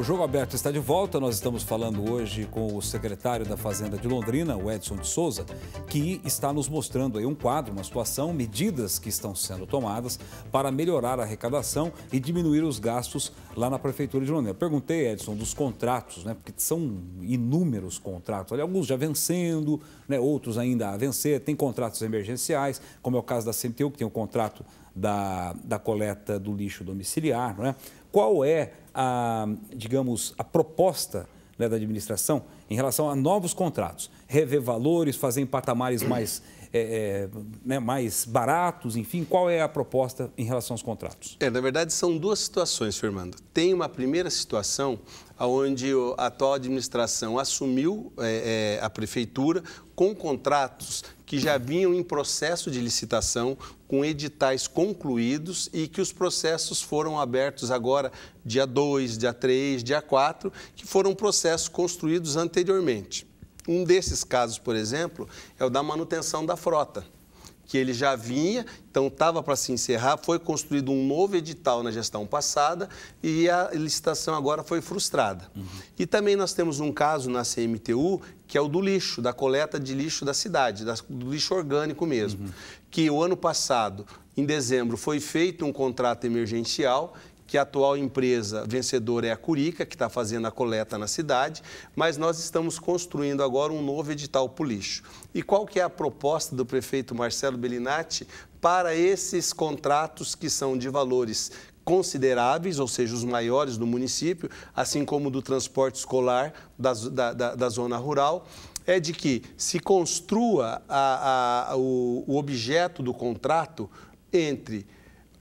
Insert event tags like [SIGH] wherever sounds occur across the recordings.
O Jogo Aberto está de volta. Nós estamos falando hoje com o secretário da Fazenda de Londrina, o Edson de Souza, que está nos mostrando aí um quadro, uma situação, medidas que estão sendo tomadas para melhorar a arrecadação e diminuir os gastos lá na Prefeitura de Londrina. Perguntei, Edson, dos contratos, né? Porque são inúmeros contratos. Olha, alguns já vencendo, né? outros ainda a vencer. Tem contratos emergenciais, como é o caso da CMTU, que tem o contrato da, da coleta do lixo domiciliar, não é? Qual é a, digamos, a proposta né, da administração em relação a novos contratos, rever valores, fazer em patamares mais é, é, né, mais baratos, enfim, qual é a proposta em relação aos contratos? É, na verdade, são duas situações, Fernando. Tem uma primeira situação onde a atual administração assumiu é, é, a prefeitura com contratos que já vinham em processo de licitação, com editais concluídos e que os processos foram abertos agora, dia 2, dia 3, dia 4, que foram processos construídos anteriormente. Um desses casos, por exemplo, é o da manutenção da frota, que ele já vinha, então estava para se encerrar, foi construído um novo edital na gestão passada e a licitação agora foi frustrada. Uhum. E também nós temos um caso na CMTU, que é o do lixo, da coleta de lixo da cidade, do lixo orgânico mesmo, uhum. que o ano passado, em dezembro, foi feito um contrato emergencial que a atual empresa vencedora é a Curica, que está fazendo a coleta na cidade, mas nós estamos construindo agora um novo edital para o lixo. E qual que é a proposta do prefeito Marcelo Bellinati para esses contratos que são de valores consideráveis, ou seja, os maiores do município, assim como do transporte escolar da, da, da zona rural, é de que se construa a, a, o, o objeto do contrato entre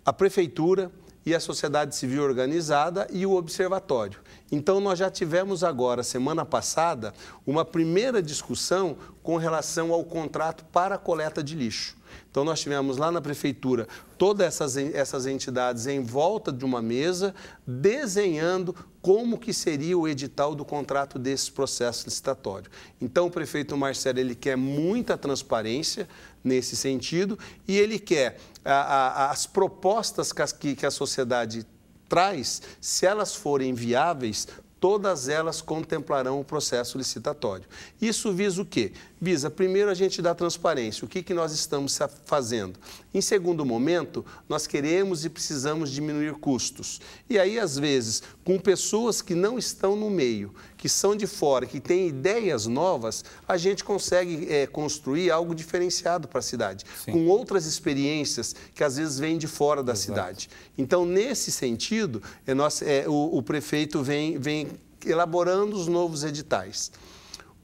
a prefeitura, e a sociedade civil organizada e o observatório. Então, nós já tivemos agora, semana passada, uma primeira discussão com relação ao contrato para coleta de lixo. Então, nós tivemos lá na prefeitura todas essas, essas entidades em volta de uma mesa, desenhando como que seria o edital do contrato desse processo licitatório. Então, o prefeito Marcelo, ele quer muita transparência nesse sentido e ele quer a, a, as propostas que a, que a sociedade traz, se elas forem viáveis, todas elas contemplarão o processo licitatório. Isso visa o quê? visa, primeiro, a gente dar transparência, o que, que nós estamos fazendo. Em segundo momento, nós queremos e precisamos diminuir custos. E aí, às vezes, com pessoas que não estão no meio, que são de fora, que têm ideias novas, a gente consegue é, construir algo diferenciado para a cidade, Sim. com outras experiências que às vezes vêm de fora da Exato. cidade. Então, nesse sentido, é, nós, é, o, o prefeito vem, vem elaborando os novos editais.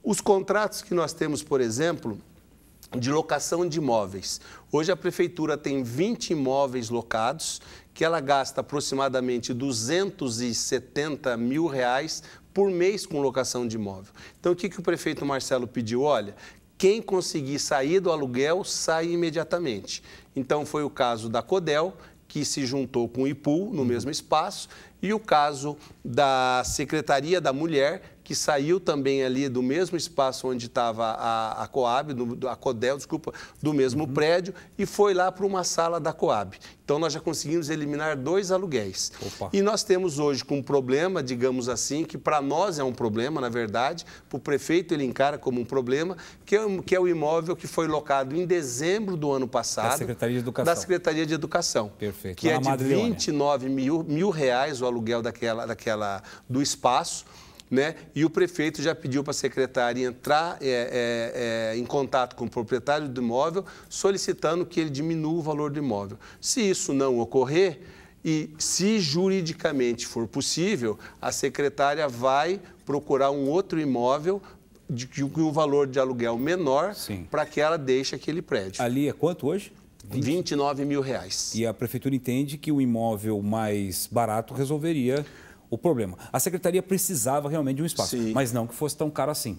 Os contratos que nós temos, por exemplo, de locação de imóveis. Hoje a prefeitura tem 20 imóveis locados que ela gasta aproximadamente 270 mil reais por mês com locação de imóvel. Então o que, que o prefeito Marcelo pediu? Olha, quem conseguir sair do aluguel sai imediatamente. Então foi o caso da Codel, que se juntou com o IPUL no mesmo espaço, e o caso da Secretaria da Mulher, que saiu também ali do mesmo espaço onde estava a, a Coab, do, a Codel, desculpa, do mesmo uhum. prédio, e foi lá para uma sala da Coab. Então, nós já conseguimos eliminar dois aluguéis. Opa. E nós temos hoje com um problema, digamos assim, que para nós é um problema, na verdade, para o prefeito ele encara como um problema, que é, que é o imóvel que foi locado em dezembro do ano passado. Da Secretaria de Educação. Da Secretaria de Educação. Perfeito. Que é de Madrione. 29 mil, mil reais o aluguel daquela, daquela, do espaço né? E o prefeito já pediu para a secretária entrar é, é, é, em contato com o proprietário do imóvel, solicitando que ele diminua o valor do imóvel. Se isso não ocorrer, e se juridicamente for possível, a secretária vai procurar um outro imóvel de, de um valor de aluguel menor para que ela deixe aquele prédio. Ali é quanto hoje? 20. 29 mil reais. E a prefeitura entende que o imóvel mais barato resolveria o problema. A secretaria precisava realmente de um espaço, Sim. mas não que fosse tão caro assim.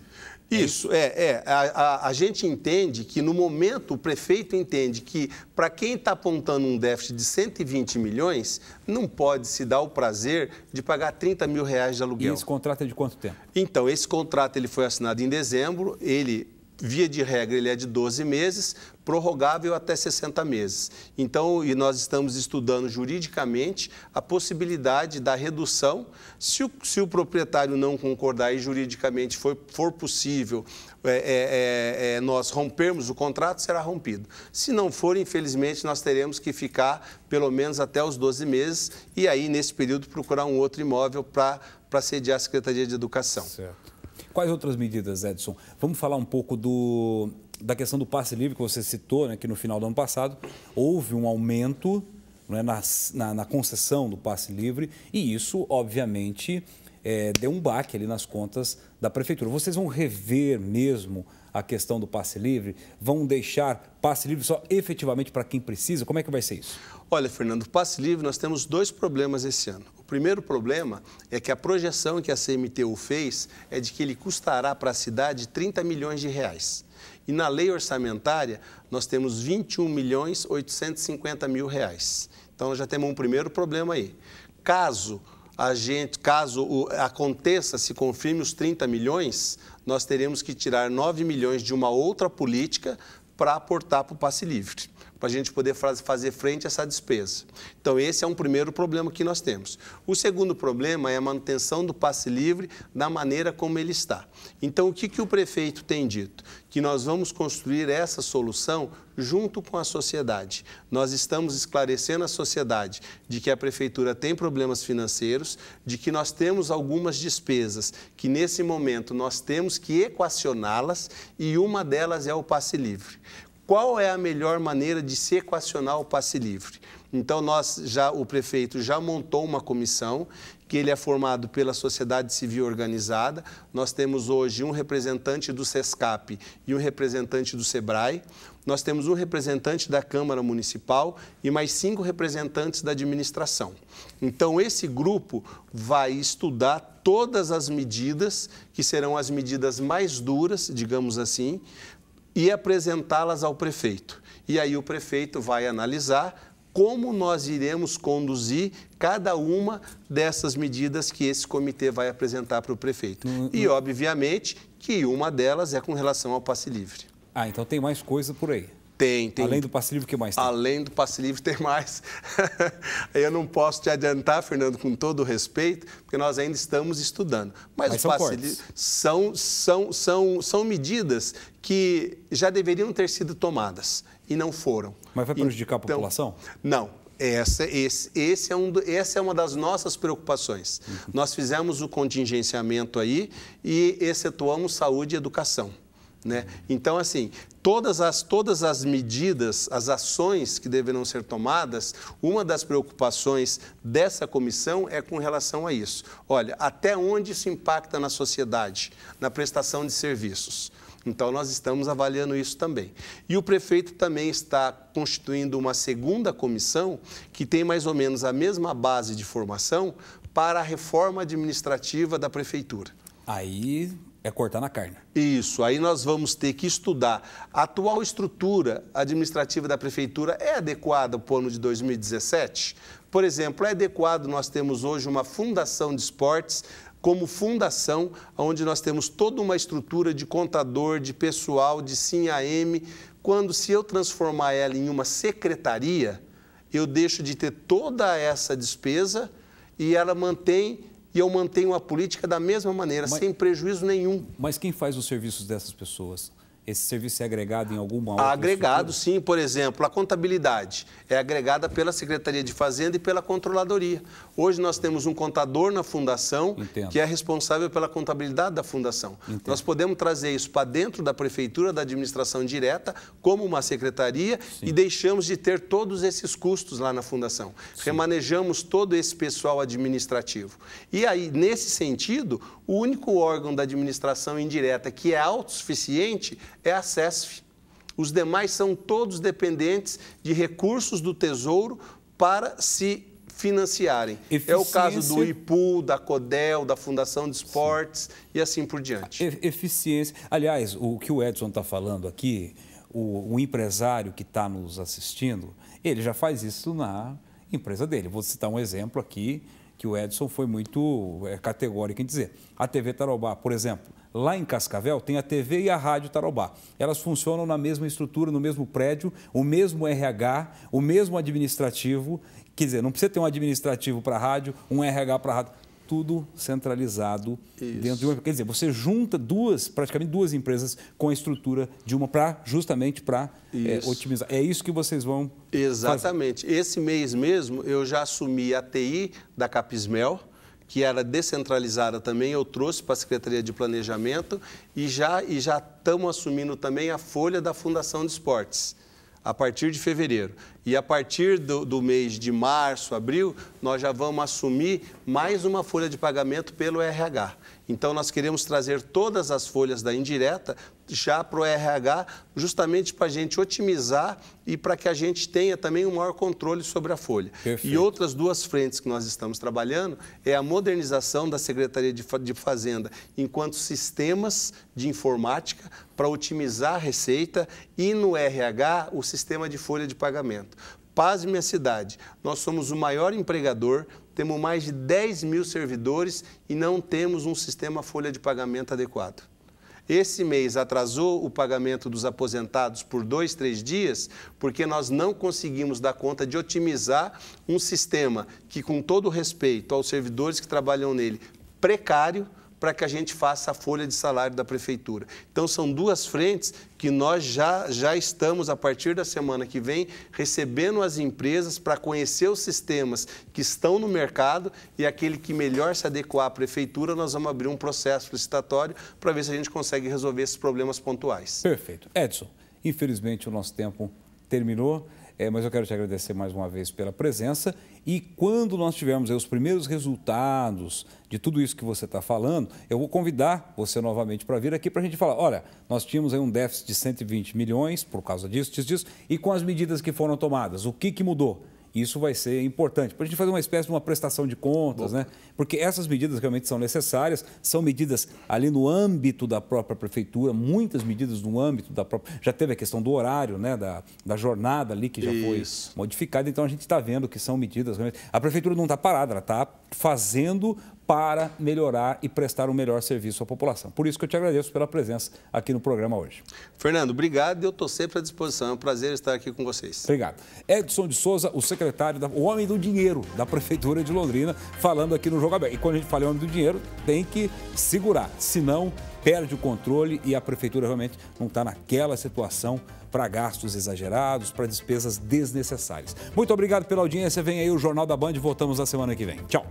É Isso, é. é. A, a, a gente entende que, no momento, o prefeito entende que, para quem está apontando um déficit de 120 milhões, não pode se dar o prazer de pagar 30 mil reais de aluguel. E esse contrato é de quanto tempo? Então, esse contrato ele foi assinado em dezembro, ele via de regra, ele é de 12 meses, prorrogável até 60 meses. Então, e nós estamos estudando juridicamente a possibilidade da redução, se o, se o proprietário não concordar e juridicamente for, for possível é, é, é, é, nós rompermos o contrato, será rompido. Se não for, infelizmente, nós teremos que ficar pelo menos até os 12 meses e aí, nesse período, procurar um outro imóvel para sediar a Secretaria de Educação. Certo. Quais outras medidas, Edson? Vamos falar um pouco do, da questão do passe livre que você citou, né, que no final do ano passado houve um aumento né, na, na, na concessão do passe livre e isso, obviamente, é, deu um baque ali nas contas da prefeitura. Vocês vão rever mesmo a questão do passe livre? Vão deixar passe livre só efetivamente para quem precisa? Como é que vai ser isso? Olha, Fernando, passe livre nós temos dois problemas esse ano. O primeiro problema é que a projeção que a CMTU fez é de que ele custará para a cidade 30 milhões de reais. E na lei orçamentária nós temos 21 milhões 850 mil reais. Então já temos um primeiro problema aí. Caso a gente, caso aconteça, se confirme os 30 milhões, nós teremos que tirar 9 milhões de uma outra política para aportar para o passe livre para a gente poder fazer frente a essa despesa. Então, esse é um primeiro problema que nós temos. O segundo problema é a manutenção do passe livre da maneira como ele está. Então, o que, que o prefeito tem dito? Que nós vamos construir essa solução junto com a sociedade. Nós estamos esclarecendo a sociedade de que a prefeitura tem problemas financeiros, de que nós temos algumas despesas que nesse momento nós temos que equacioná-las e uma delas é o passe livre qual é a melhor maneira de se equacionar o passe livre. Então nós já o prefeito já montou uma comissão que ele é formado pela sociedade civil organizada. Nós temos hoje um representante do SESCAP e um representante do SEBRAE. Nós temos um representante da Câmara Municipal e mais cinco representantes da administração. Então esse grupo vai estudar todas as medidas que serão as medidas mais duras, digamos assim, e apresentá-las ao prefeito. E aí o prefeito vai analisar como nós iremos conduzir cada uma dessas medidas que esse comitê vai apresentar para o prefeito. Hum, e, hum. obviamente, que uma delas é com relação ao passe livre. Ah, então tem mais coisa por aí. Tem, tem. Além do passe livre, o que mais tem? Além do passe livre, tem mais. [LAUGHS] eu não posso te adiantar, Fernando, com todo o respeito, porque nós ainda estamos estudando. Mas, Mas o passe livre são, são, são, são medidas que já deveriam ter sido tomadas e não foram. Mas vai prejudicar então, a população? Não, essa, esse, esse é um, essa é uma das nossas preocupações. Uhum. Nós fizemos o contingenciamento aí e excetuamos saúde e educação. Né? Então, assim, todas as, todas as medidas, as ações que deverão ser tomadas, uma das preocupações dessa comissão é com relação a isso. Olha, até onde isso impacta na sociedade, na prestação de serviços. Então, nós estamos avaliando isso também. E o prefeito também está constituindo uma segunda comissão, que tem mais ou menos a mesma base de formação, para a reforma administrativa da prefeitura. Aí é cortar na carne. Isso, aí nós vamos ter que estudar. A atual estrutura administrativa da prefeitura é adequada para o ano de 2017? Por exemplo, é adequado nós temos hoje uma fundação de esportes como fundação, onde nós temos toda uma estrutura de contador, de pessoal, de SINHM, quando se eu transformar ela em uma secretaria, eu deixo de ter toda essa despesa e ela mantém e eu mantenho a política da mesma maneira, mas, sem prejuízo nenhum. Mas quem faz os serviços dessas pessoas? Esse serviço é agregado em alguma outra? Agregado, estrutura? sim. Por exemplo, a contabilidade é agregada pela Secretaria de Fazenda e pela Controladoria. Hoje nós temos um contador na fundação Entendo. que é responsável pela contabilidade da fundação. Entendo. Nós podemos trazer isso para dentro da prefeitura, da administração direta, como uma secretaria sim. e deixamos de ter todos esses custos lá na fundação. Sim. Remanejamos todo esse pessoal administrativo. E aí, nesse sentido, o único órgão da administração indireta que é autossuficiente é a SESF. Os demais são todos dependentes de recursos do Tesouro para se financiarem. Eficiência... É o caso do IPU, da CODEL, da Fundação de Esportes Sim. e assim por diante. Eficiência. Aliás, o que o Edson está falando aqui, o, o empresário que está nos assistindo, ele já faz isso na empresa dele. Vou citar um exemplo aqui que o Edson foi muito é, categórico em dizer. A TV Tarobá, por exemplo, lá em Cascavel tem a TV e a Rádio Tarobá. Elas funcionam na mesma estrutura, no mesmo prédio, o mesmo RH, o mesmo administrativo. Quer dizer, não precisa ter um administrativo para rádio, um RH para rádio tudo centralizado Isso. dentro de uma. Quer dizer, você junta duas, praticamente duas empresas com a estrutura de uma para justamente para é, otimizar. É isso que vocês vão. Exatamente. Fazer. Esse mês mesmo eu já assumi a TI da Capismel, que era descentralizada também, eu trouxe para a Secretaria de Planejamento e já e já estamos assumindo também a folha da Fundação de Esportes a partir de fevereiro. E a partir do, do, mês de março, abril, nós já vamos assumir mais uma folha de pagamento pelo RH. Então, nós queremos trazer todas as folhas da indireta já para o RH, justamente para a gente otimizar e para que a gente tenha também um maior controle sobre a folha. Perfeito. E outras duas frentes que nós estamos trabalhando é a modernização da Secretaria de Fazenda enquanto sistemas de informática para otimizar a receita e no RH o sistema de folha de pagamento. Paz Minha Cidade, nós somos o maior empregador temos mais de 10 mil servidores e não temos um sistema folha de pagamento adequado. Esse mês atrasou o pagamento dos aposentados por dois, três dias, porque nós não conseguimos dar conta de otimizar um sistema que, com todo respeito aos servidores que trabalham nele, precário, para que a gente faça a folha de salário da prefeitura. Então, são duas frentes que nós já, já estamos, a partir da semana que vem, recebendo as empresas para conhecer os sistemas que estão no mercado e aquele que melhor se adequar à prefeitura, nós vamos abrir um processo licitatório para ver se a gente consegue resolver esses problemas pontuais. Perfeito. Edson, infelizmente o nosso tempo terminou. É, mas eu quero te agradecer mais uma vez pela presença. E quando nós tivermos os primeiros resultados de tudo isso que você está falando, eu vou convidar você novamente para vir aqui para a gente falar: olha, nós tínhamos aí um déficit de 120 milhões por causa disso, disso, disso, e com as medidas que foram tomadas, o que, que mudou? Isso vai ser importante, para a gente fazer uma espécie de uma prestação de contas, né? Porque essas medidas realmente são necessárias, são medidas ali no âmbito da própria prefeitura, muitas medidas no âmbito da própria. Já teve a questão do horário, né? Da, da jornada ali que já Isso. foi modificada, então a gente está vendo que são medidas realmente. A prefeitura não está parada, ela está fazendo para melhorar e prestar um melhor serviço à população. Por isso que eu te agradeço pela presença aqui no programa hoje. Fernando, obrigado e eu estou sempre à disposição. É um prazer estar aqui com vocês. Obrigado. Edson de Souza, o secretário, da, o homem do dinheiro da Prefeitura de Londrina, falando aqui no Jogo Aberto. E quando a gente fala em homem do dinheiro, tem que segurar, senão perde o controle e a prefeitura realmente não está naquela situação para gastos exagerados, para despesas desnecessárias. Muito obrigado pela audiência. Vem aí o Jornal da Band. Voltamos na semana que vem. Tchau.